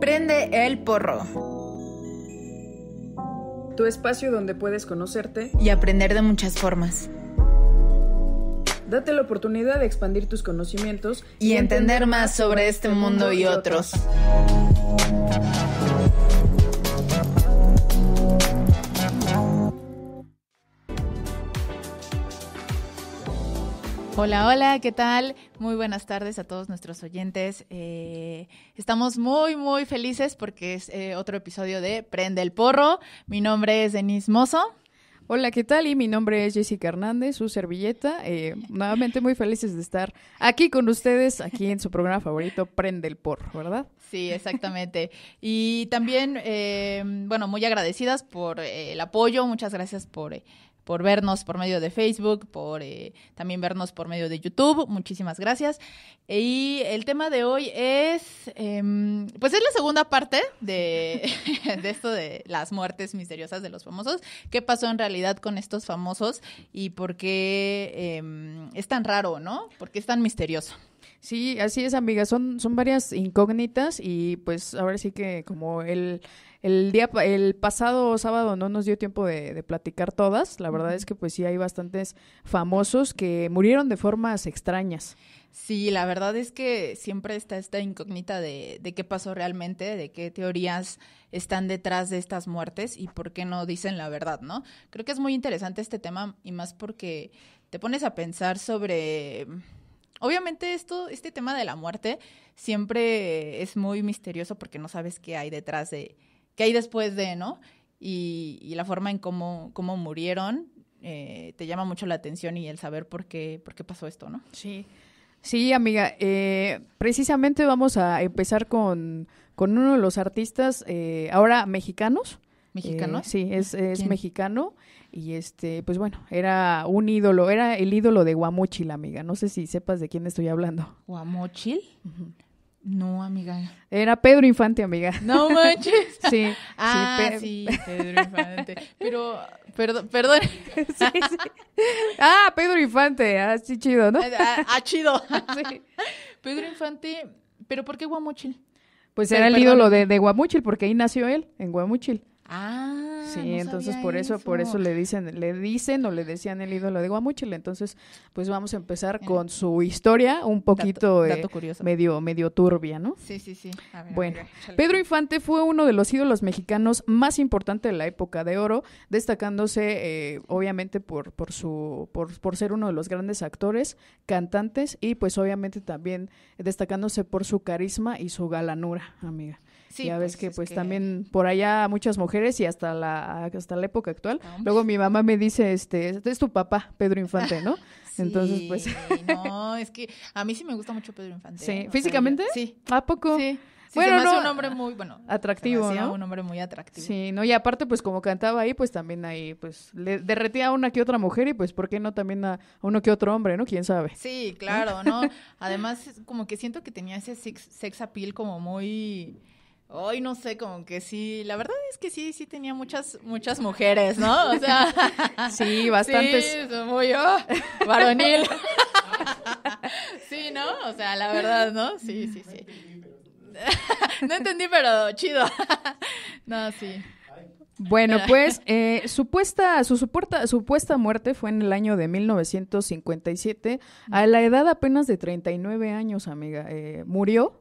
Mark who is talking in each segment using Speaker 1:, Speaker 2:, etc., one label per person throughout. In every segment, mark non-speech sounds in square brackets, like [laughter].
Speaker 1: Prende el porro. Tu espacio donde puedes conocerte
Speaker 2: y aprender de muchas formas.
Speaker 1: Date la oportunidad de expandir tus conocimientos y, entender más sobre
Speaker 2: este mundo y otros. Hola, hola, ¿qué tal? Muy buenas tardes a todos nuestros oyentes. Eh, estamos muy, muy felices porque es eh, otro episodio de Prende el
Speaker 1: Porro. Mi nombre es Denise Mozo. Hola, ¿qué tal? Y mi nombre es Jessica Hernández, su servilleta. Eh, nuevamente muy felices de estar aquí con ustedes, aquí en su programa favorito, Prende el Porro, ¿verdad?
Speaker 2: Sí, exactamente. Y también, bueno, muy agradecidas por el apoyo. Muchas gracias por por vernos por medio de Facebook, por eh, también vernos por medio de YouTube. Muchísimas gracias. Y el tema de hoy es, em, pues es la segunda parte de, [laughs] de, esto de las muertes misteriosas de los famosos. ¿Qué pasó en realidad con estos famosos y por qué em, es tan raro, no? ¿Por qué es tan misterioso?
Speaker 1: Sí, así es, amiga. Son, son varias incógnitas y pues ahora sí que como el el día, el pasado sábado no nos dio tiempo de, platicar todas. La verdad es que pues sí hay bastantes famosos que murieron de formas extrañas.
Speaker 2: Sí, la verdad es que siempre está esta incógnita de, de qué pasó realmente, de qué teorías están detrás de estas muertes y por qué no dicen la verdad, ¿no? Creo que es muy interesante este tema y más porque te pones a pensar sobre Obviamente esto, este tema de la muerte siempre es muy misterioso porque no sabes qué hay detrás de, qué hay después de, ¿no? Y, y la forma en cómo, cómo murieron eh, te llama mucho la atención y el saber por qué, por qué pasó esto, ¿no? Sí.
Speaker 1: Sí, amiga, eh, precisamente vamos a empezar con, con uno de los artistas eh, ahora mexicanos. ¿Mexicano? sí, es, mexicano y este, pues bueno, era un ídolo, era el ídolo de Guamuchil, amiga. No sé si sepas de quién estoy hablando. ¿Guamuchil?
Speaker 2: No, amiga.
Speaker 1: Era Pedro Infante, amiga. No [laughs] manches.
Speaker 2: Sí. Ah, sí, Pedro, Infante. Pero,
Speaker 1: perdón, [laughs] Ah, Pedro Infante. Así ah, chido, ¿no? Ah, ah, ah chido.
Speaker 2: [laughs] Pedro Infante,
Speaker 1: ¿pero por qué Guamuchil? Pues era el ídolo de, de Guamuchil, porque ahí nació él, en Guamuchil. Ah, sí, entonces por eso, por eso le dicen, le dicen o le decían el ídolo de Guamuchil. Entonces, pues vamos a empezar con su historia un poquito medio medio turbia, ¿no?
Speaker 2: Sí, sí, sí. bueno, Pedro
Speaker 1: Infante fue uno de los ídolos mexicanos más importantes de la época de oro, destacándose eh, obviamente por por su por, por ser uno de los grandes actores, cantantes y pues obviamente también destacándose por su carisma y su galanura, amiga
Speaker 2: ya ves pues, que pues
Speaker 1: también por allá muchas mujeres y hasta la hasta la época actual. Luego mi mamá me dice, este, es tu papá, Pedro Infante, ¿no? [laughs] Entonces, pues
Speaker 2: No, es que a mí sí me gusta mucho Pedro Infante. Sí, ¿eh? físicamente?
Speaker 1: sí. ¿A poco? Sí. bueno, se un hombre
Speaker 2: muy, bueno, atractivo, se un
Speaker 1: hombre muy atractivo. Sí, no, y aparte pues como cantaba ahí, pues también ahí pues le derretía a una que otra mujer y pues por qué no también a uno que otro hombre, ¿no? Quién sabe.
Speaker 2: Sí, claro, ¿no? Además como que siento que tenía ese sex appeal como
Speaker 1: muy
Speaker 2: Hoy no sé, como que sí, la verdad es que sí, sí tenía muchas, muchas mujeres, ¿no? O sea,
Speaker 1: [laughs] sí, bastantes. Sí,
Speaker 2: muy yo, oh, varonil. [laughs] sí, ¿no? O sea, la verdad, ¿no? Sí, sí, sí. no entendí, pero [laughs] chido. no, sí.
Speaker 1: Bueno, pues eh, supuesta, su supuesta, supuesta muerte fue en el año de 1957, a la edad apenas de 39 años, amiga. Eh, murió,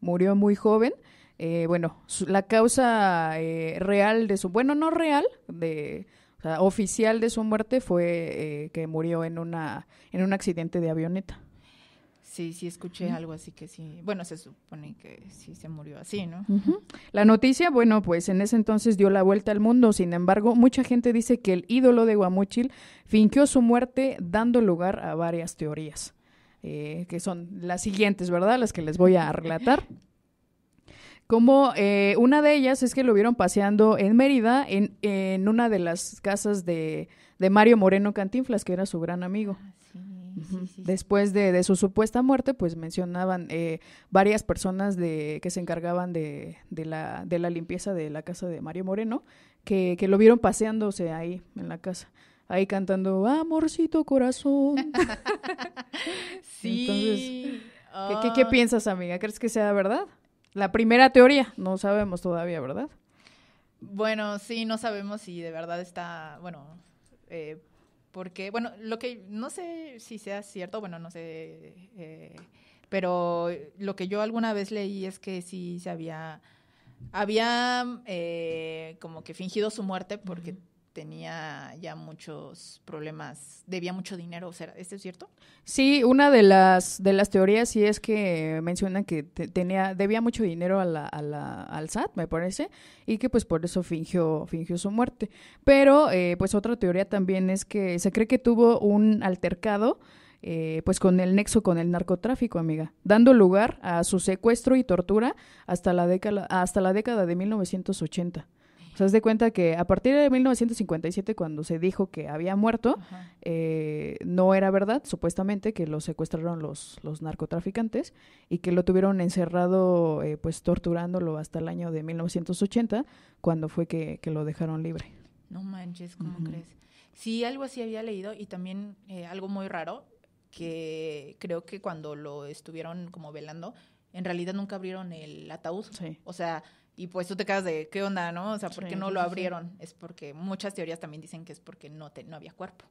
Speaker 1: murió muy joven. Eh, bueno, la causa eh, real de su, bueno, no real, de, oficial de su muerte fue eh, que murió en, una, en un accidente de avioneta. Sí, sí escuché algo
Speaker 2: así que sí. Bueno, se supone que sí se murió así, ¿no?
Speaker 1: La noticia, bueno, pues en ese entonces dio la vuelta al mundo. Sin embargo, mucha gente dice que el ídolo de Guamuchil fingió su muerte dando lugar a varias teorías, que son las siguientes, ¿verdad? Las que les voy a relatar. Como eh, una de ellas es que lo vieron paseando en Mérida, en, en una de las casas de, Mario Moreno Cantinflas, que era su gran amigo. Ah, Después de, su supuesta muerte, pues mencionaban eh, varias personas de, que se encargaban de, de, la, de la limpieza de la casa de Mario Moreno, que, lo vieron paseándose ahí en la casa ahí cantando Amorcito Corazón. [laughs] sí. qué ah. piensas, amiga? ¿Crees que sea verdad? La primera teoría, no sabemos todavía, ¿verdad?
Speaker 2: Bueno, sí, no sabemos si de verdad está, bueno, eh, porque, bueno, lo que no sé si sea cierto, bueno, no sé, eh, pero lo que yo alguna vez leí es que sí se había, había eh, como que fingido su muerte porque tenía ya muchos problemas, debía mucho dinero, o sea, ¿esto es cierto?
Speaker 1: Sí, una de las, de las teorías sí es que mencionan que tenía, debía mucho dinero a la, al SAT, me parece, y que pues por eso fingió, fingió su muerte. Pero eh, pues otra teoría también es que se cree que tuvo un altercado eh, pues con el nexo con el narcotráfico, amiga, dando lugar a su secuestro y tortura hasta la década, hasta la década de 1980. O sea, es de cuenta que a partir de 1957, cuando se dijo que había muerto, eh, no era verdad, supuestamente, que lo secuestraron los, narcotraficantes y que lo tuvieron encerrado, eh, pues torturándolo hasta el año de 1980, cuando fue que, lo dejaron libre.
Speaker 2: No manches, ¿cómo crees? Sí, algo así había leído y también eh, algo muy raro, que creo que cuando lo estuvieron como velando, en realidad nunca abrieron el ataúd. Sí. O sea, y pues tú te quedas de, ¿qué onda, no? O sea, ¿por qué no lo abrieron? Es porque muchas teorías también dicen que es porque no, te, no había cuerpo.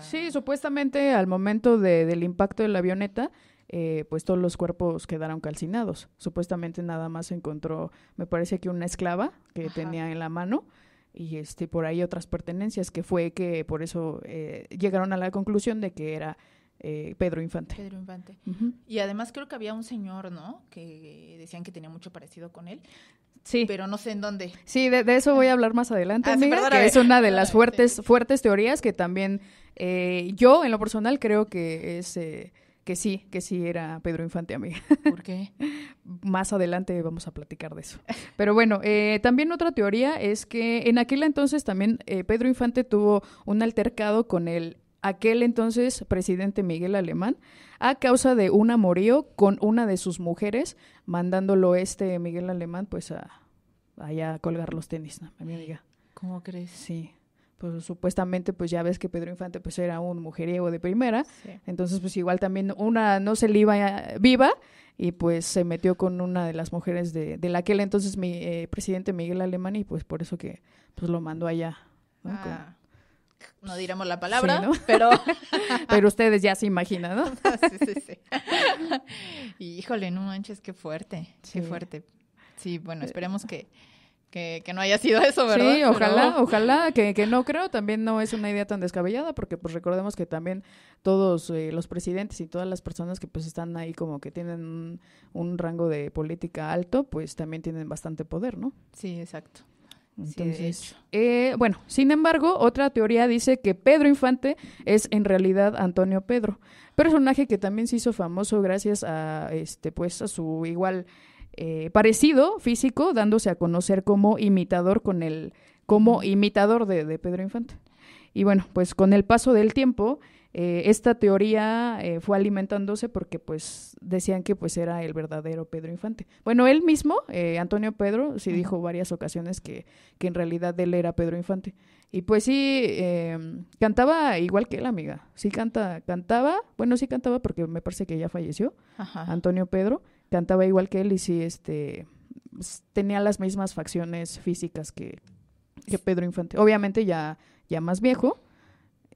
Speaker 1: sí, supuestamente al momento de, del impacto de la avioneta, eh, pues todos los cuerpos quedaron calcinados. Supuestamente nada más se encontró, me parece que una esclava que tenía en la mano y este por ahí otras pertenencias que fue que por eso eh, llegaron a la conclusión de que era eh, Pedro Infante. Pedro
Speaker 2: Infante. Y además creo que había un señor, ¿no? Que decían que tenía mucho parecido con él. Sí. Pero no sé en dónde.
Speaker 1: Sí, de, eso voy a hablar más adelante, ah, que es una de las fuertes, fuertes teorías que también eh, yo, en lo personal, creo que es... Eh, que sí, que sí era Pedro Infante, amiga. ¿Por qué? [laughs] Más adelante vamos a platicar de eso. Pero bueno, también otra teoría es que en aquel entonces también Pedro Infante tuvo un altercado con el aquel entonces presidente Miguel Alemán, a causa de una amorío con una de sus mujeres, mandándolo este Miguel Alemán pues a, allá a colgar los tenis, ¿Cómo crees? Sí. Pues supuestamente pues ya ves que Pedro Infante pues era un mujeriego de primera, entonces pues igual también una no se le iba viva y pues se metió con una de las mujeres de, de aquel entonces mi eh, presidente Miguel Alemán y pues por eso que pues lo mandó allá. Ah
Speaker 2: no diremos la palabra, [laughs] pero... [laughs]
Speaker 1: pero ustedes ya se imaginan, ¿no? [laughs] Ah, sí, sí, sí.
Speaker 2: Y, híjole, no manches, qué fuerte, sí. qué fuerte. Sí, bueno, eh. esperemos que, no haya sido eso, ¿verdad? Sí, ojalá,
Speaker 1: ojalá, que, que, no creo, también no es una idea tan descabellada, porque pues recordemos que también todos eh, los presidentes y todas las personas que pues están ahí como que tienen un rango de política alto, pues también tienen bastante poder, ¿no? Sí, exacto. Entonces, eh, bueno, sin embargo, otra teoría dice que Pedro Infante es en realidad Antonio Pedro, personaje que también se hizo famoso gracias a este, pues, a su igual eh, parecido físico, dándose a conocer como imitador con el, como imitador de, de Pedro Infante. Y bueno, pues con el paso del tiempo, eh, esta teoría eh, fue alimentándose porque pues decían que pues era el verdadero Pedro Infante. Bueno, él mismo, eh, Antonio Pedro, sí dijo varias ocasiones que, en realidad él era Pedro Infante. Y pues sí, em, cantaba igual que él, amiga. Sí canta, cantaba, bueno, sí cantaba porque me parece que ya falleció, Antonio Pedro, cantaba igual que él y sí, este, tenía las mismas facciones físicas que, que Pedro Infante. Obviamente ya, ya más viejo,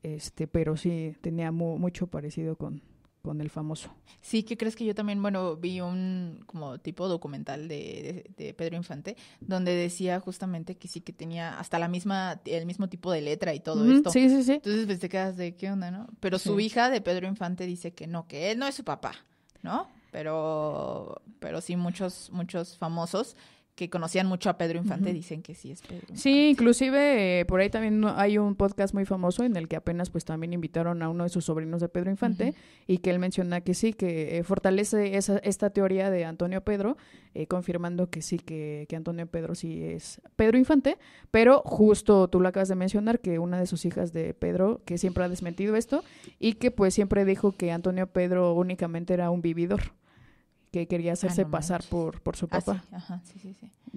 Speaker 1: este, pero sí tenía mucho parecido con, con el famoso.
Speaker 2: Sí, que crees que yo también, bueno, vi un como tipo documental de, de, Pedro Infante, donde decía justamente que sí que tenía hasta la misma, el mismo tipo de letra y todo esto. Sí, sí, sí. Entonces pues, te quedas de qué onda, ¿no? Pero su hija de Pedro Infante dice que no, que él no es su papá, ¿no? Pero, pero sí muchos, muchos famosos que conocían mucho a Pedro Infante dicen que sí es Pedro. Infante. Sí,
Speaker 1: inclusive eh, por ahí también hay un podcast muy famoso en el que apenas pues también invitaron a uno de sus sobrinos de Pedro Infante y que él menciona que sí, que eh, fortalece esa, esta teoría de Antonio Pedro, eh, confirmando que sí, que, que, Antonio Pedro sí es Pedro Infante, pero justo tú lo acabas de mencionar, que una de sus hijas de Pedro, que siempre ha desmentido esto y que pues siempre dijo que Antonio Pedro únicamente era un vividor que quería hacerse pasar por, por, su ah, papá.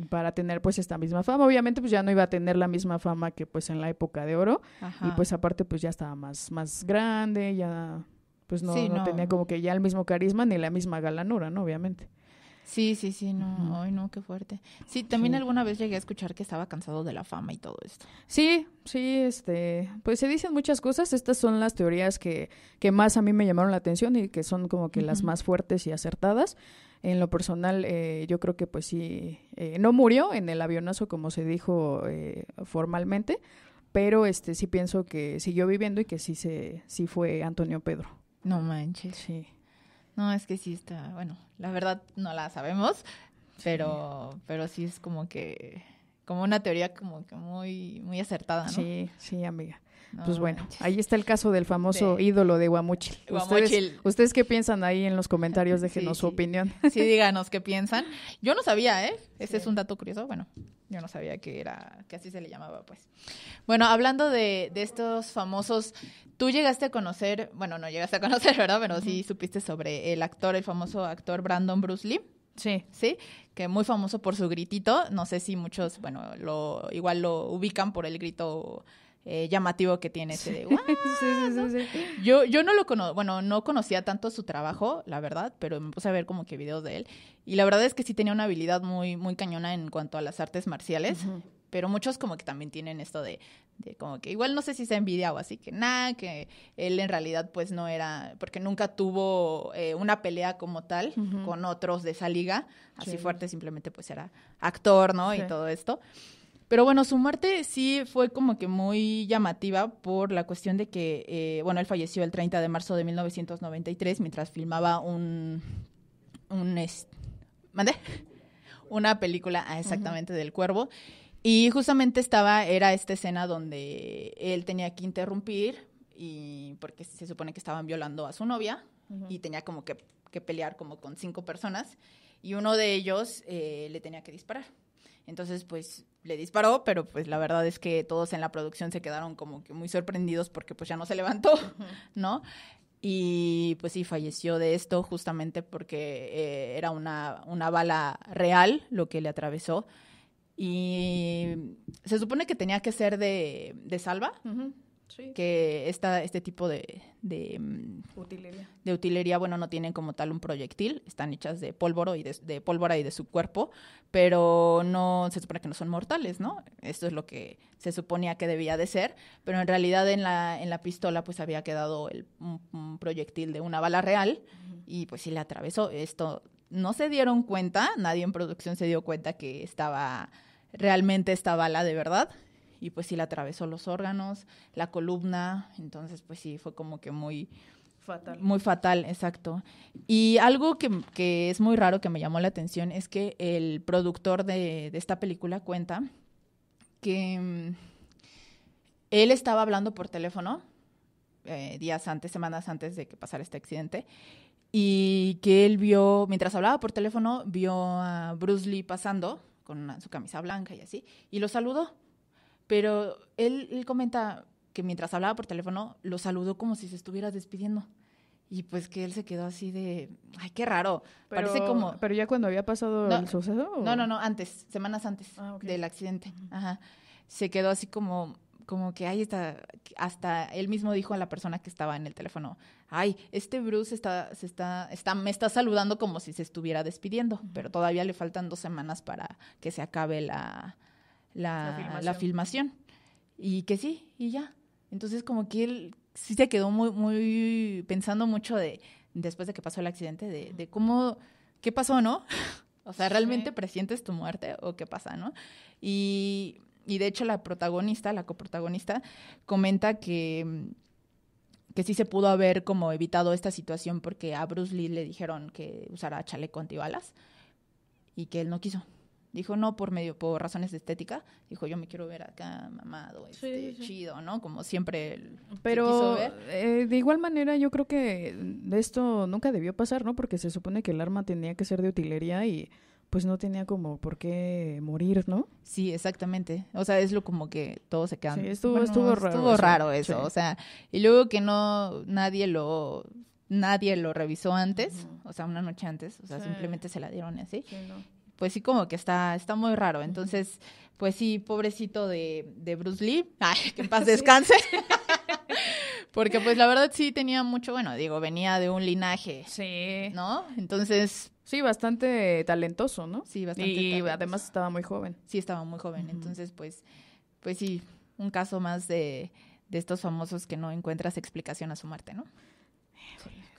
Speaker 1: Para tener pues esta misma fama. Obviamente pues ya no iba a tener la misma fama que pues en la época de oro. Y pues aparte pues ya estaba más, más grande, ya pues no tenía como que ya el mismo carisma ni la misma galanura, ¿no? Obviamente.
Speaker 2: Sí, sí, sí, no, ay, no, qué fuerte. Sí, también
Speaker 1: alguna vez llegué a escuchar que estaba cansado de la fama y todo esto. Sí, sí, este, pues se dicen muchas cosas, estas son las teorías que, que más a mí me llamaron la atención y que son como que las más fuertes y acertadas. En lo personal, eh, yo creo que pues sí, eh, no murió en el avionazo como se dijo eh, formalmente, pero este sí pienso que siguió viviendo y que sí se sí fue Antonio Pedro. No manches. Sí.
Speaker 2: No, es que sí está, bueno, la verdad no la sabemos, pero, pero sí es como que como una teoría como que muy, muy acertada, ¿no? Sí, sí, amiga. pues bueno,
Speaker 1: ahí está el caso del famoso ídolo de Guamuchil. ¿Ustedes, ¿Ustedes, qué piensan ahí en los comentarios? Déjenos su opinión. Sí, díganos
Speaker 2: qué piensan. Yo no sabía, ¿eh? Ese es un dato curioso. Bueno, yo no sabía que era, que así se le llamaba, pues. Bueno, hablando de, de estos famosos, tú llegaste a conocer, bueno, no llegaste a conocer, [laughs] ¿verdad? Pero sí supiste sobre el actor, el famoso actor Brandon Bruce Lee. Sí. ¿Sí? Que muy famoso por su gritito. No sé si muchos, bueno, lo, igual lo ubican por el grito eh, llamativo que tiene ese de
Speaker 1: [laughs] sí, sí, sí,
Speaker 2: Yo, yo no lo conozco, bueno, no conocía tanto su trabajo, la verdad, pero me puse a ver como que videos de él. Y la verdad es que sí tenía una habilidad muy, muy cañona en cuanto a las artes marciales pero muchos como que también tienen esto de, como que igual no sé si se envidia o así, que nada, que él en realidad pues no era, porque nunca tuvo eh, una pelea como tal con otros de esa liga, así fuerte, simplemente pues era actor, ¿no? Y todo esto. Pero bueno, su muerte sí fue como que muy llamativa por la cuestión de que, eh, bueno, él falleció el 30 de marzo de 1993 mientras filmaba un... un ¿Mandé? [laughs] Una película, ah, exactamente, del cuervo. Y justamente estaba, era esta escena donde él tenía que interrumpir y porque se supone que estaban violando a su novia y tenía como que, pelear como con cinco personas y uno de ellos eh, le tenía que disparar. Entonces, pues le disparó, pero pues la verdad es que todos en la producción se quedaron como que muy sorprendidos porque pues ya no se levantó, [laughs] ¿no? Y pues sí, falleció de esto justamente porque eh, era una, una bala real lo que le atravesó. Y se supone que tenía que ser de, salva, que esta, este tipo de, de,
Speaker 1: mm, utilería.
Speaker 2: de utilería, bueno, no tienen como tal un proyectil, están hechas de pólvora y de, pólvora y de su cuerpo, pero no se supone que no son mortales, ¿no? Esto es lo que se suponía que debía de ser, pero en realidad en la, en la pistola pues había quedado el, un, proyectil de una bala real y pues sí le atravesó. Esto no se dieron cuenta, nadie en producción se dio cuenta que estaba realmente esta bala de verdad. Y pues sí, la atravesó los órganos, la columna, entonces pues sí, fue como que muy... Fatal. Muy fatal, exacto. Y algo que, es muy raro que me llamó la atención es que el productor de, esta película cuenta que mm, él estaba hablando por teléfono eh, días antes, semanas antes de que pasara este accidente, y que él vio, mientras hablaba por teléfono, vio a Bruce Lee pasando con su camisa blanca y así, y lo saludó. Pero él, él, comenta que mientras hablaba por teléfono, lo saludó como si se estuviera despidiendo. Y pues que él se quedó así de, ay, qué raro. Pero, Parece como... Pero ya cuando había pasado el suceso. No, no, no, antes, semanas antes ah, del accidente. Se quedó así como, como que ahí está, hasta él mismo dijo a la persona que estaba en el teléfono, ay, este Bruce está, se está, está, me está saludando como si se estuviera despidiendo, pero todavía le faltan dos semanas para que se acabe la, la, filmación. Y que sí, y ya. Entonces como que él sí se quedó muy, muy pensando mucho de, después de que pasó el accidente, de, cómo, qué pasó, ¿no? [laughs] o sea, ¿realmente presientes tu muerte o qué pasa, no? Y, y de hecho la protagonista, la coprotagonista, comenta que que sí se pudo haber como evitado esta situación porque a Bruce Lee le dijeron que usara chaleco antibalas y que él no quiso. Dijo, no, por medio, por razones de estética. Dijo, yo me quiero ver acá mamado, este, chido, ¿no? Como siempre. Él Pero
Speaker 1: eh, de igual manera, yo creo que esto nunca debió pasar, ¿no? Porque se supone que el arma tenía que ser de utilería y pues no tenía como por qué morir, ¿no? Sí, exactamente. O sea, es lo como
Speaker 2: que todo se quedan. Sí, estuvo, estuvo, raro. Estuvo raro eso, o sea, y luego que no nadie lo nadie lo revisó antes, o sea, una noche antes, o sea, simplemente se la dieron así. Pues sí, como que está, está muy raro. Entonces, pues sí, pobrecito de, de Bruce Lee. Ay, que en paz [laughs] descanse. [laughs] Porque pues la verdad sí tenía mucho, bueno, digo, venía de un linaje. Sí. ¿No? Entonces... Sí, bastante talentoso, ¿no? Sí, bastante. Y además estaba muy joven. Sí, estaba muy joven. Entonces, pues, pues sí, un caso más de, estos famosos que no encuentras explicación a su muerte, ¿no?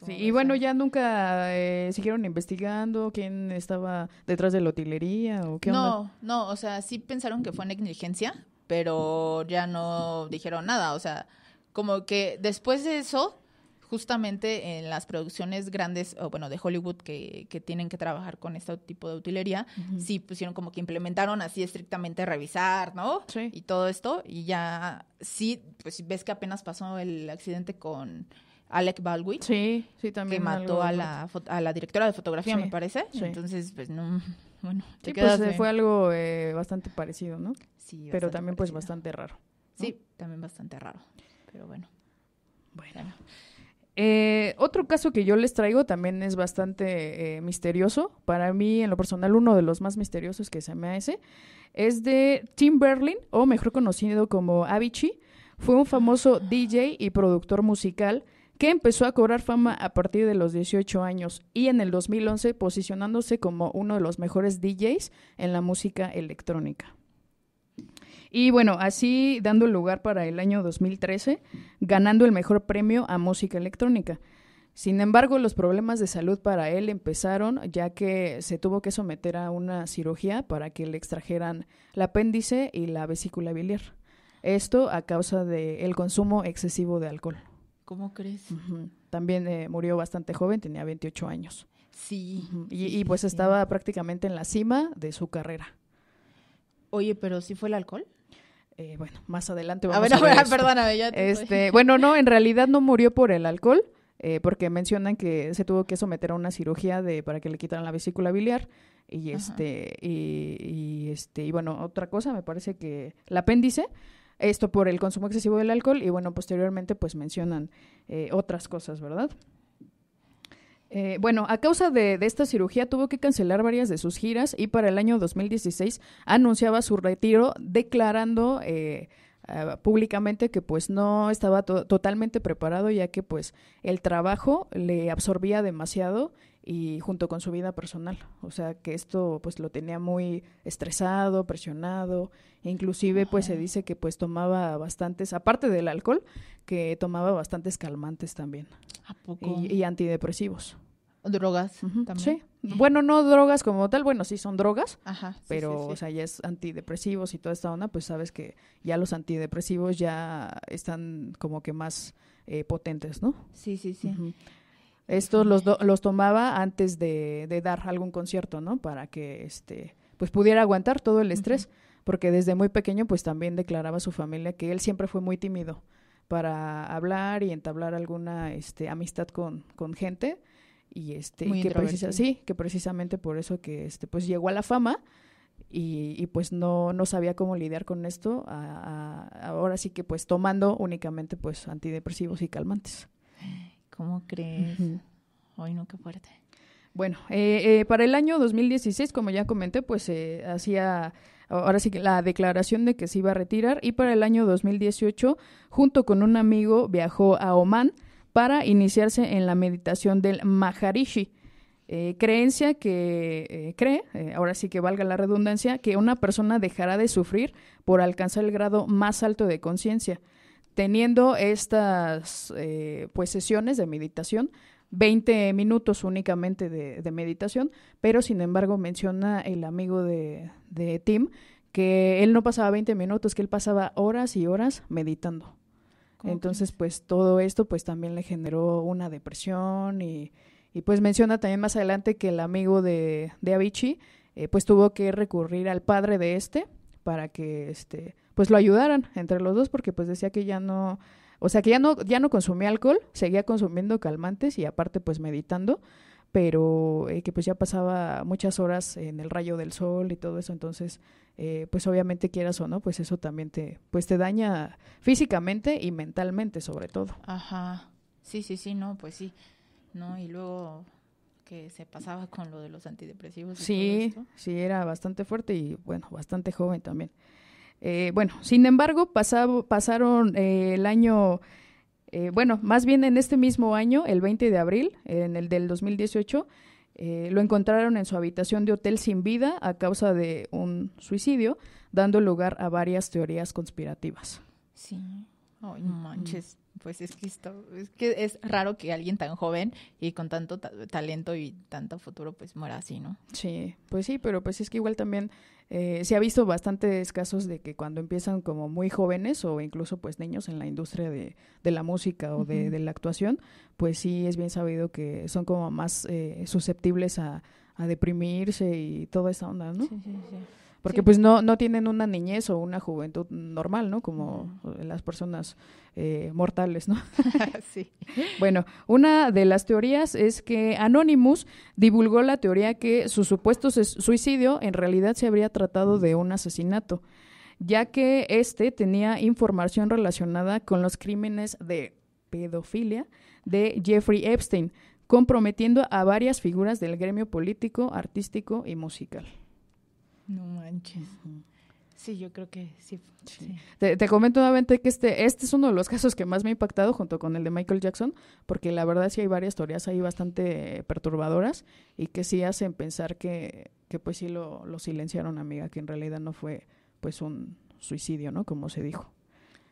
Speaker 1: Sí, y bueno, ya nunca eh, siguieron investigando quién estaba detrás de la hotelería o qué onda. No,
Speaker 2: no, o sea, sí pensaron que fue negligencia, pero ya no dijeron nada, o sea, como que después de eso, justamente en las producciones grandes, o bueno, de Hollywood que, tienen que trabajar con este tipo de utilería, sí pusieron como que implementaron así estrictamente revisar, ¿no? Sí. Y todo esto, y ya sí, pues ves que apenas pasó el accidente con Alec Baldwin. Sí, sí, también. Que mató a la, directora de fotografía, me parece. Sí. Entonces, pues no, [laughs] bueno. sí, pues eh, fue
Speaker 1: algo eh, bastante parecido, ¿no? Sí. Pero también pues bastante raro. Sí, también bastante raro. Pero bueno. Bueno. Eh, otro caso que yo les traigo también es bastante eh, misterioso. Para mí, en lo personal, uno de los más misteriosos que se me hace es de Tim Berlin, o mejor conocido como Avicii. Fue un famoso ah. DJ y productor musical que empezó a cobrar fama a partir de los 18 años y en el 2011 posicionándose como uno de los mejores DJs en la música electrónica. Y bueno, así dando lugar para el año 2013, ganando el mejor premio a música electrónica. Sin embargo, los problemas de salud para él empezaron ya que se tuvo que someter a una cirugía para que le extrajeran el apéndice y la vesícula biliar. Esto a causa del el consumo excesivo de alcohol.
Speaker 2: ¿Cómo crees?
Speaker 1: También eh, murió bastante joven, tenía 28 años. Sí. y, pues estaba prácticamente en la cima de su carrera.
Speaker 2: Oye, pero ¿si fue el alcohol? Eh,
Speaker 1: bueno, más adelante vamos a ver. Ah, este, [laughs] Bueno, no, en realidad no murió por el alcohol, eh, porque mencionan que se tuvo que someter a una cirugía de, para que le quitaran la vesícula biliar. Y este, y, este, y bueno, otra cosa, me parece que el apéndice, esto por el consumo excesivo del alcohol, y bueno, posteriormente pues mencionan eh, otras cosas, ¿verdad? Eh, bueno, a causa de, esta cirugía tuvo que cancelar varias de sus giras y para el año 2016 anunciaba su retiro declarando eh, públicamente que pues no estaba totalmente preparado ya que pues el trabajo le absorbía demasiado y junto con su vida personal. O sea, que esto pues lo tenía muy estresado, presionado, inclusive pues se dice que pues tomaba bastantes, aparte del alcohol, que tomaba bastantes calmantes también. y, antidepresivos. Drogas también. Sí. Bueno, no drogas como tal, bueno, sí son drogas, pero, o ya es antidepresivos y toda esta onda, pues sabes que ya los antidepresivos ya están como que más eh, potentes, ¿no? Sí, sí, sí. Estos los, los tomaba antes de, de, dar algún concierto, ¿no? Para que, este, pues pudiera aguantar todo el estrés, porque desde muy pequeño, pues también declaraba su familia que él siempre fue muy tímido para hablar y entablar alguna, este, amistad con, con gente y este que, sí, que precisamente por eso que este pues llegó a la fama y, pues no, sabía cómo lidiar con esto ahora sí que pues tomando únicamente pues antidepresivos y calmantes cómo crees no qué fuerte bueno eh, eh, para el año 2016 como ya comenté pues eh, hacía ahora sí que la declaración de que se iba a retirar y para el año 2018 junto con un amigo viajó a Omán para iniciarse en la meditación del Maharishi. Eh, creencia que eh, cree, eh, ahora sí que valga la redundancia, que una persona dejará de sufrir por alcanzar el grado más alto de conciencia. Teniendo estas pues sesiones de meditación, 20 minutos únicamente de, meditación, pero sin embargo menciona el amigo de, de Tim que él no pasaba 20 minutos, que él pasaba horas y horas meditando. Entonces, pues todo esto pues también le generó una depresión y, y pues menciona también más adelante que el amigo de, de Avicii eh, pues tuvo que recurrir al padre de este para que este pues lo ayudaran entre los dos porque pues decía que ya no o sea que ya no ya no consumía alcohol seguía consumiendo calmantes y aparte pues meditando pero eh, que pues ya pasaba muchas horas en el rayo del sol y todo eso, entonces eh, pues obviamente quieras o no, pues eso también te, pues te daña físicamente y mentalmente sobre todo. Ajá,
Speaker 2: sí, sí, sí, no, pues sí, no, y luego que se pasaba con lo de los antidepresivos. sí,
Speaker 1: sí, era bastante fuerte y bueno, bastante joven también. Eh, bueno, sin embargo, pasaron el año eh, bueno, más bien en este mismo año, el 20 de abril, en el del 2018, eh, lo encontraron en su habitación de hotel sin vida a causa de un suicidio, dando lugar a varias teorías conspirativas.
Speaker 2: Sí. Ay, manches pues es que, es raro que alguien tan
Speaker 1: joven y con tanto talento
Speaker 2: y tanto futuro pues muera así, ¿no?
Speaker 1: Sí, pues sí, pero pues es que igual también eh, se ha visto bastantes casos de que cuando empiezan como muy jóvenes o incluso pues niños en la industria de, la música o de, la actuación, pues sí es bien sabido que son como más eh, susceptibles a deprimirse y toda esa onda, ¿no? Sí,
Speaker 2: sí, sí. Porque pues
Speaker 1: no, no tienen una niñez o una juventud normal, ¿no? Como las personas eh, mortales, ¿no? [laughs] sí. Bueno, una de las teorías es que Anonymous divulgó la teoría que su supuesto suicidio en realidad se habría tratado de un asesinato ya que este tenía información relacionada con los crímenes de pedofilia de Jeffrey Epstein, comprometiendo a varias figuras del gremio político, artístico y musical. No manches.
Speaker 2: Sí, yo creo que sí.
Speaker 1: Te, comento nuevamente que este, este es uno de los casos que más me ha impactado junto con el de Michael Jackson, porque la verdad sí hay varias teorías ahí bastante perturbadoras y que sí hacen pensar que, que pues sí lo silenciaron, amiga, que en realidad no fue pues un suicidio, ¿no? Como se dijo.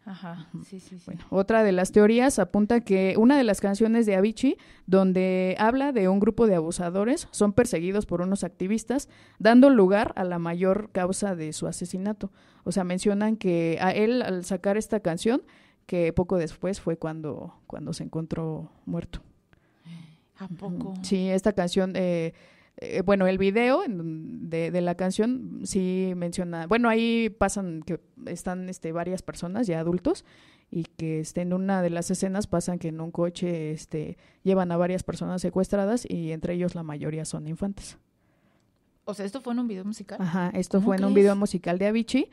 Speaker 2: Ajá, sí, sí,
Speaker 1: otra de las teorías apunta que una de las canciones de Avicii, donde habla de un grupo de abusadores, son perseguidos por unos activistas, dando lugar a la mayor causa de su asesinato. O sea, mencionan que a él, al sacar esta canción, que poco después fue cuando, cuando se encontró muerto. ¿A poco? Sí, esta canción eh, eh, bueno, el video de, la canción sí menciona, bueno, ahí pasan que están este, varias personas ya adultos y que este, en una de las escenas pasan que en un coche este, llevan a varias personas secuestradas y entre ellos la mayoría son infantes.
Speaker 2: O sea, esto fue en un video musical. Ajá, esto fue en un video
Speaker 1: musical de Avicii.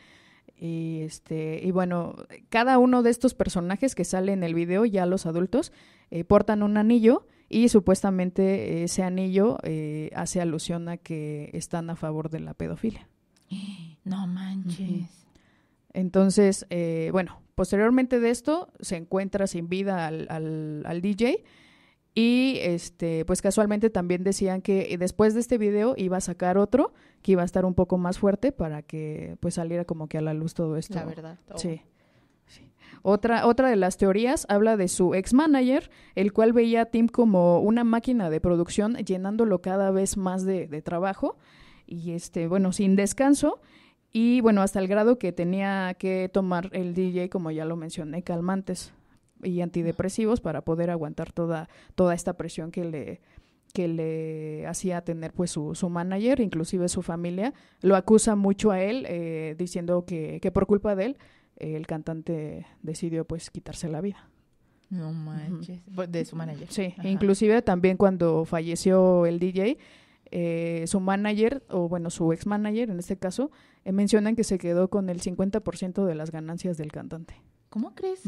Speaker 1: Este, y bueno, cada uno de estos personajes que sale en el video, ya los adultos, eh, portan un anillo y supuestamente eh, ese anillo eh, hace alusión a que están a favor de la pedofilia. [gasps] No manches. Entonces, eh, bueno, posteriormente de esto se encuentra sin vida al, DJ y este, pues casualmente también decían que después de este video iba a sacar otro que iba a estar un poco más fuerte para que pues saliera como que a la luz todo esto. La verdad. Sí. Otra, otra de las teorías habla de su ex manager, el cual veía a Tim como una máquina de producción, llenándolo cada vez más de, trabajo y este, bueno, sin descanso. Y bueno, hasta el grado que tenía que tomar el DJ, como ya lo mencioné, calmantes y antidepresivos para poder aguantar toda, toda esta presión que le, que le hacía tener pues su, su, manager, inclusive su familia. Lo acusa mucho a él, eh, diciendo que, que por culpa de él el cantante decidió pues quitarse la vida. No manches.
Speaker 2: Pues, de su manager. Sí, inclusive
Speaker 1: también cuando falleció el DJ, eh, su manager, o bueno, su ex manager en este caso, eh, mencionan que se quedó con el 50% de las ganancias del cantante. ¿Cómo crees?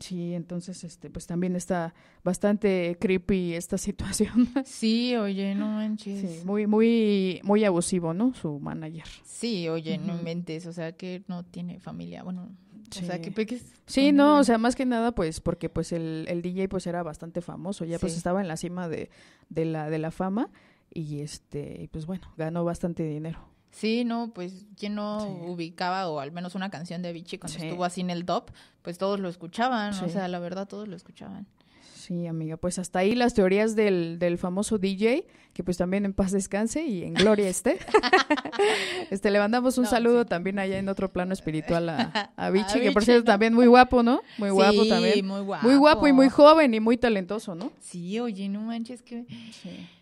Speaker 1: Sí, entonces, este, pues también está bastante creepy esta [laughs] situación. Sí, oye, no manches. Sí, muy, muy, muy abusivo, ¿no? Su manager.
Speaker 2: Sí, oye, no inventes, o sea, que no tiene familia, bueno, o sea, que peques.
Speaker 1: Sí, no, o sea, más que nada, pues, porque, pues, el, el DJ, pues, era bastante famoso, ya, pues, estaba en la cima de, de la, de la fama y, este, pues, bueno, ganó bastante dinero.
Speaker 2: Sí, no, pues quien no ubicaba o al menos una canción de Vichy cuando estuvo así en el top, pues todos lo escuchaban, o sea, la verdad todos lo escuchaban.
Speaker 1: Sí, amiga, pues hasta ahí las teorías del, famoso DJ, que pues también en paz descanse y en gloria [laughs] esté. [laughs] este, le mandamos un saludo también allá en otro plano espiritual a, [laughs] a Vichy, que por cierto también muy guapo, ¿no? Muy guapo también. Muy guapo. muy guapo. y muy joven y muy talentoso, ¿no?
Speaker 2: Sí, oye, no manches, que...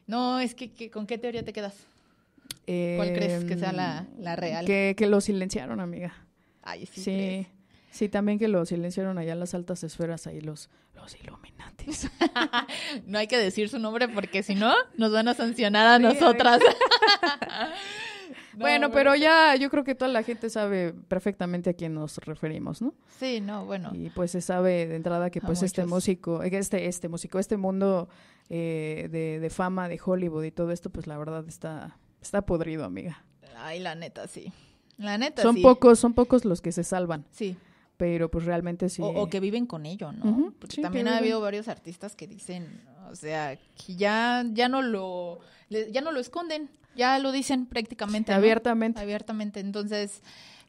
Speaker 2: No, es que ¿con qué teoría te quedas?
Speaker 1: ¿Cuál crees que sea la, em, real? Que, lo silenciaron, amiga. Ay, sí. Sí, sí, también que lo silenciaron allá en las altas esferas, ahí los, iluminantes. [laughs] no hay que decir su nombre porque si no, nos van a sancionar a nosotras. [laughs]
Speaker 2: [laughs] bueno, pero
Speaker 1: ya yo creo que toda la gente sabe perfectamente a quién nos referimos, ¿no?
Speaker 2: Sí, no, bueno.
Speaker 1: Y pues se sabe de entrada que pues este músico, este, este músico, este mundo eh, de, fama de Hollywood y todo esto, pues la verdad está Está podrido, amiga.
Speaker 2: Ay, la neta, sí. La neta, son pocos, son
Speaker 1: pocos los que se salvan. Sí. Pero pues realmente sí. O, que viven con ello, ¿no? Porque también ha habido
Speaker 2: varios artistas que dicen, o sea, que ya, ya no lo, ya no lo esconden, ya lo dicen prácticamente. Abiertamente. Abiertamente. Entonces,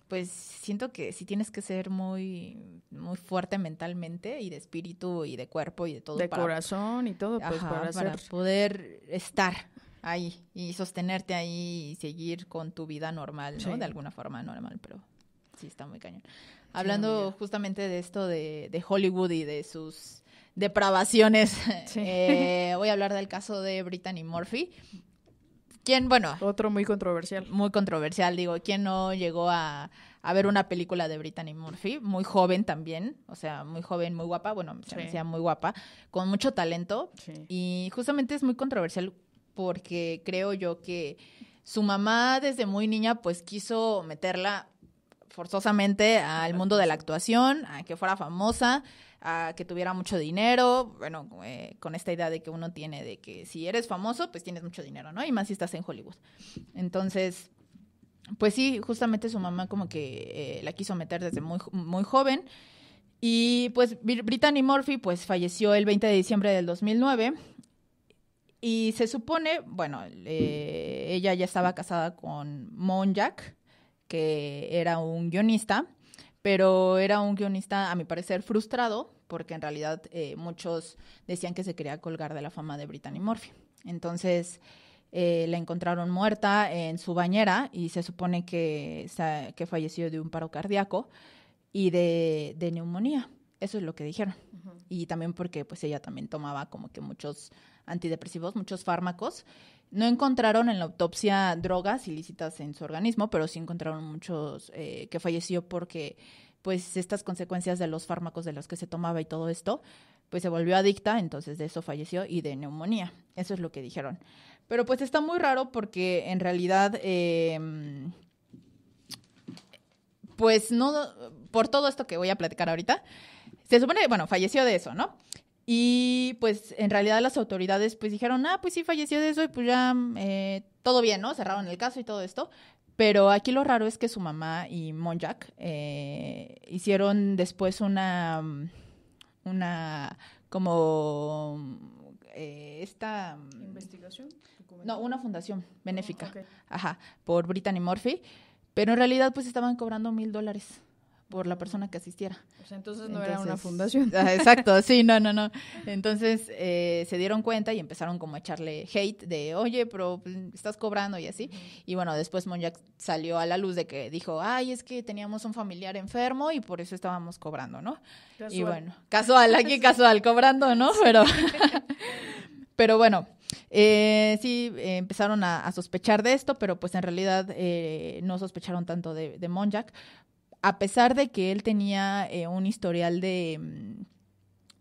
Speaker 2: pues siento que sí tienes que ser muy, muy fuerte mentalmente y de espíritu y de cuerpo y de todo. De corazón
Speaker 1: y todo, pues, para, poder
Speaker 2: estar ahí y sostenerte ahí y seguir con tu vida normal, ¿no? De alguna forma normal, pero sí está muy cañón. Hablando justamente de esto de, Hollywood y de sus depravaciones, [laughs] eh, voy a hablar del caso de Brittany Murphy. ¿Quién, bueno? Otro muy controversial. Muy controversial, digo. ¿Quién no llegó a, ver una película de Brittany Murphy? Muy joven también, o sea, muy joven, muy guapa, bueno, se me decía muy guapa, con mucho talento. Y justamente es muy controversial porque creo yo que su mamá desde muy niña pues quiso meterla forzosamente al mundo de la actuación, a que fuera famosa, a que tuviera mucho dinero, bueno, eh, con esta idea de que uno tiene de que si eres famoso, pues tienes mucho dinero, ¿no? Y más si estás en Hollywood. Entonces, pues sí, justamente su mamá como que eh, la quiso meter desde muy, muy joven. Y pues Brittany Murphy pues falleció el 20 de diciembre del 2009 y se supone, bueno, ella ya estaba casada con Monjack, que era un guionista, pero era un guionista, a mi parecer, frustrado, porque en realidad eh, muchos decían que se quería colgar de la fama de Brittany Murphy. Entonces eh, la encontraron muerta en su bañera y se supone que, falleció de un paro cardíaco y de neumonía. Eso es lo que dijeron. Y también porque pues ella también tomaba como que muchos antidepresivos, muchos fármacos. No encontraron en la autopsia drogas ilícitas en su organismo, pero sí encontraron muchos eh, que falleció porque pues estas consecuencias de los fármacos de los que se tomaba y todo esto, pues se volvió adicta, entonces de eso falleció y de neumonía. Eso es lo que dijeron. Pero pues está muy raro porque en realidad... Em, pues no, por todo esto que voy a platicar ahorita, se supone bueno, falleció de eso, ¿no? Y pues en realidad las autoridades pues dijeron, ah, pues sí, falleció de eso y pues ya eh, todo bien, ¿no? Cerraron el caso y todo esto. Pero aquí lo raro es que su mamá y Monjack eh, hicieron después una, una como eh, esta... ¿Investigación? No, una fundación benéfica, ajá, por Brittany Murphy. Pero en realidad pues estaban cobrando mil dólares por la persona que asistiera. entonces no era una fundación. Ah, exacto, sí, no, no, no. [laughs] Entonces eh, se dieron cuenta y empezaron como a echarle hate de, oye, pero pues, estás cobrando y así. Y bueno, después Monjack salió a la luz de que dijo, ay, es que teníamos un familiar enfermo y por eso estábamos cobrando, ¿no? Y bueno, casual, aquí [laughs] casual, cobrando, ¿no? Pero, [laughs] pero bueno. Eh, sí, empezaron a, sospechar de esto, pero pues en realidad eh, no sospecharon tanto de, de Monjack, a pesar de que él tenía eh, un historial de, mm,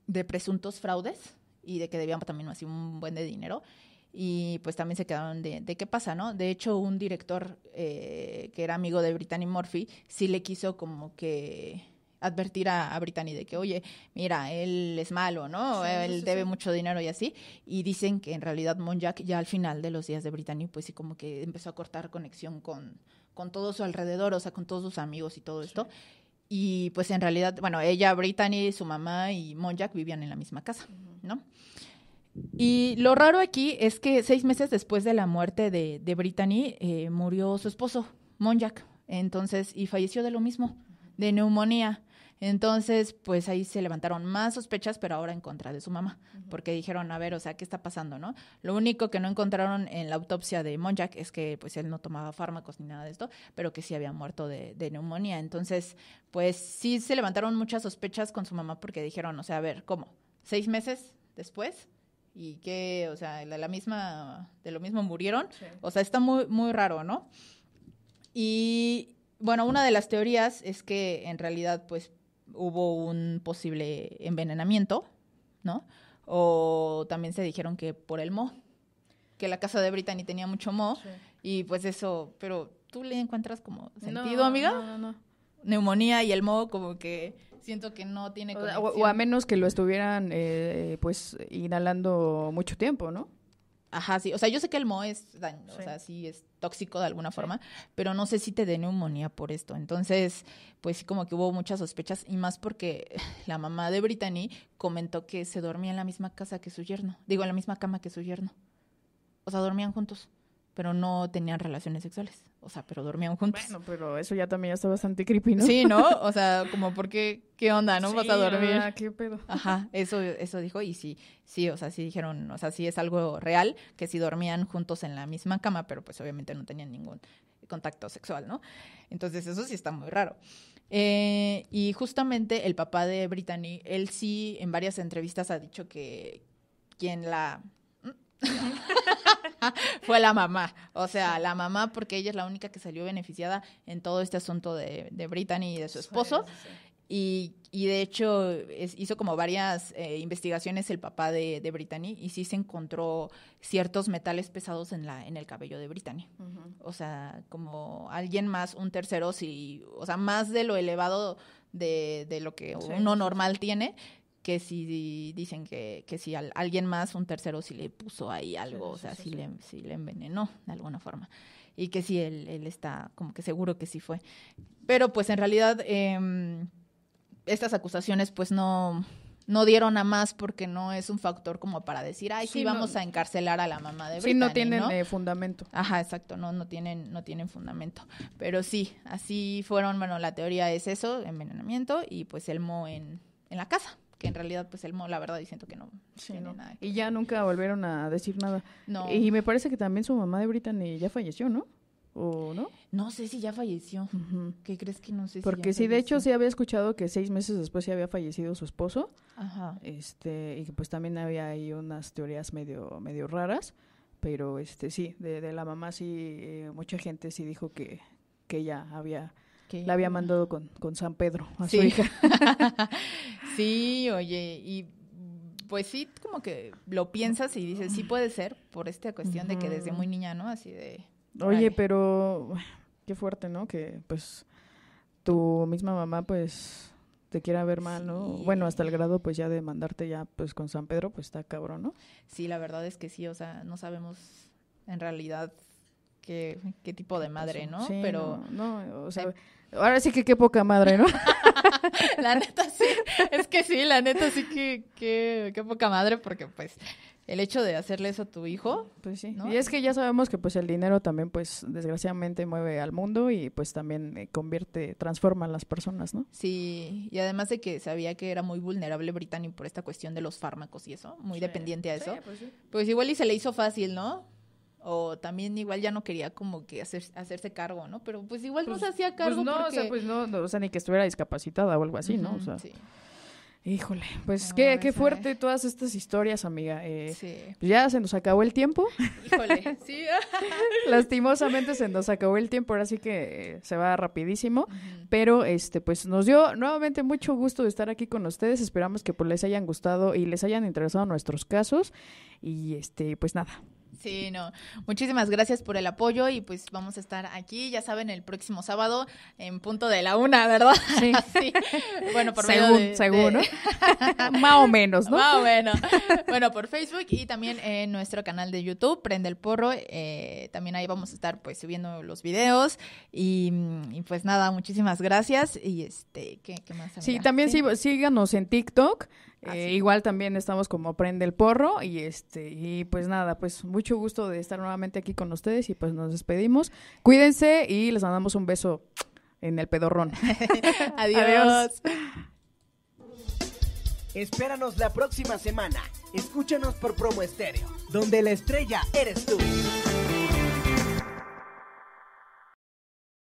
Speaker 2: de presuntos fraudes y de que debían también así un buen de dinero, y pues también se quedaron de, qué pasa, ¿no? De hecho, un director eh, que era amigo de Brittany Murphy sí le quiso como que advertir a, Brittany de que, oye, mira, él es malo, ¿no? él debe mucho dinero y así. Y dicen que en realidad Monjack ya al final de los días de Brittany, pues sí como que empezó a cortar conexión con, con todo su alrededor, o sea, con todos sus amigos y todo esto. Y pues en realidad, bueno, ella, Brittany, su mamá y Monjack vivían en la misma casa, ¿no? Y lo raro aquí es que seis meses después de la muerte de, Brittany, eh, murió su esposo, Monjack, entonces, y falleció de lo mismo, de neumonía. Entonces, pues ahí se levantaron más sospechas, pero ahora en contra de su mamá, porque dijeron, a ver, o sea, ¿qué está pasando, no? Lo único que no encontraron en la autopsia de Monjack es que, pues, él no tomaba fármacos ni nada de esto, pero que sí había muerto de, neumonía. Entonces, pues, sí se levantaron muchas sospechas con su mamá porque dijeron, o sea, a ver, ¿cómo? ¿Seis meses después? y que, o sea, de la misma, de lo mismo murieron. O sea, está muy, muy raro, ¿no? Y bueno, una de las teorías es que en realidad, pues, hubo un posible envenenamiento, ¿no? O también se dijeron que por el mo, que la casa de Brittany tenía mucho mo y pues eso, pero tú le encuentras como sentido, amiga. No, no, Neumonía y el mo como que siento que no tiene conexión. O, a
Speaker 1: menos que lo estuvieran eh, pues inhalando mucho tiempo, ¿no? Ajá, sí. O sea, yo sé que el mo es
Speaker 2: daño, o sea, sí es tóxico de alguna forma, pero no sé si te dé neumonía por esto. Entonces, pues sí, como que hubo muchas sospechas y más porque [laughs] la mamá de Brittany comentó que se dormía en la misma casa que su yerno, digo, en la misma cama que su yerno. O sea, dormían juntos pero no tenían relaciones sexuales. O sea, pero dormían juntos. Bueno, pero eso ya también está bastante creepy, ¿no? Sí, ¿no? [laughs] O sea, como porque, ¿qué onda? ¿No vas a dormir? Ah, qué pedo. Ajá, eso, eso dijo. Y sí, sí, o sea, sí dijeron, o sea, sí es algo real, que sí dormían juntos en la misma cama, pero pues obviamente no tenían ningún contacto sexual, ¿no? Entonces, eso sí está muy raro. Eh, y justamente el papá de Brittany, él sí en varias entrevistas ha dicho que quien la [laughs] Fue la mamá, o sea, la mamá porque ella es la única que salió beneficiada en todo este asunto de, Brittany y de su esposo. Y, de hecho hizo como varias eh, investigaciones el papá de, Brittany y sí se encontró ciertos metales pesados en, la, en el cabello de Brittany. O sea, como alguien más, un tercero, si, o sea, más de lo elevado de, de lo que uno normal tiene, que si dicen que, si alguien más, un tercero, si le puso ahí algo, o sea, si, Le, si le envenenó de alguna forma. Y que si él, él está como que seguro que sí fue. Pero pues en realidad em, estas acusaciones pues no, no dieron a más porque no es un factor como para decir, ay, sí, vamos a encarcelar a la mamá de Brittany, Sí, no tienen eh, fundamento. Ajá, exacto, no, no, tienen, no tienen fundamento. Pero sí, así fueron, bueno, la teoría es eso,
Speaker 1: envenenamiento
Speaker 2: y pues mo en, en la casa que en realidad pues el mo la verdad diciendo que no tiene
Speaker 1: nada. Y ya nunca volvieron a decir nada. Y me parece que también su mamá de Britney ya falleció, ¿no? ¿O no?
Speaker 2: No sé si ya falleció. ¿Qué crees que no sé Porque si sí, de hecho
Speaker 1: sí había escuchado que seis meses después sí había fallecido su esposo. Ajá. Este, y que pues también había ahí unas teorías medio, medio raras. Pero este sí, de, la mamá sí, eh, mucha gente sí dijo que, que ella había la había mandado con, San Pedro a su hija. [laughs]
Speaker 2: sí, oye, y pues sí, como que lo piensas y dices, sí puede ser, por esta cuestión de que desde muy niña, ¿no? Así de...
Speaker 1: Oye, pero qué fuerte, ¿no? Que pues tu misma mamá pues te quiera ver mal, ¿no? Bueno, hasta el grado pues ya de mandarte ya pues con San Pedro, pues está cabrón, ¿no?
Speaker 2: Sí, la verdad es que sí, o sea, no sabemos en realidad
Speaker 1: qué, tipo de madre, ¿no? pero no, o sea, eh, ahora sí que qué poca madre, ¿no? [laughs]
Speaker 2: la neta sí, [laughs] es que sí, la neta sí que, qué poca madre porque pues el hecho de hacerle eso a tu hijo, pues sí. ¿no? Y es que ya
Speaker 1: sabemos que pues el dinero también pues desgraciadamente mueve al mundo y pues también eh, convierte, transforma a las personas, ¿no?
Speaker 2: Sí, y además de que sabía que era muy vulnerable Brittany por esta cuestión de los fármacos y eso, muy dependiente a eso, pues, pues, igual y se le hizo fácil, ¿no? o también igual ya no quería como que hacer, hacerse cargo, ¿no? Pero pues igual no pues, se hacía pues, cargo. no, o sea, pues
Speaker 1: no, o sea, ni que estuviera discapacitada o algo así, ¿no? O sea, Híjole, pues qué, fuerte todas estas historias, amiga. Eh, pues, ya se nos acabó el tiempo. Híjole, [laughs] sí. Lastimosamente se nos acabó el tiempo, ahora sí que eh, se va rapidísimo. Pero este, pues nos dio nuevamente mucho gusto de estar aquí con ustedes. Esperamos que pues, les hayan gustado y les hayan interesado nuestros casos. Y este, pues nada,
Speaker 2: Sí, no. Muchísimas gracias por el apoyo y pues vamos a estar aquí, ya saben, el próximo sábado en punto de la una, ¿verdad? Sí. [laughs] Bueno, por según, medio de, según,
Speaker 1: [laughs] Más o menos, ¿no? Más o menos.
Speaker 2: Bueno, por Facebook y también en nuestro canal de YouTube, Prende el Porro. Eh, también ahí vamos a estar pues subiendo los videos y, pues nada, muchísimas gracias y este, ¿qué, más? Sí, también
Speaker 1: síganos en TikTok. Eh, igual también estamos como Prende el Porro y este y pues nada, pues mucho gusto de estar nuevamente aquí con ustedes y pues nos despedimos. Cuídense y les mandamos un beso en el pedorrón. [laughs] [laughs] Adiós. Adiós. Espéranos la próxima semana. Escúchanos por Promo Estéreo, donde la estrella eres tú.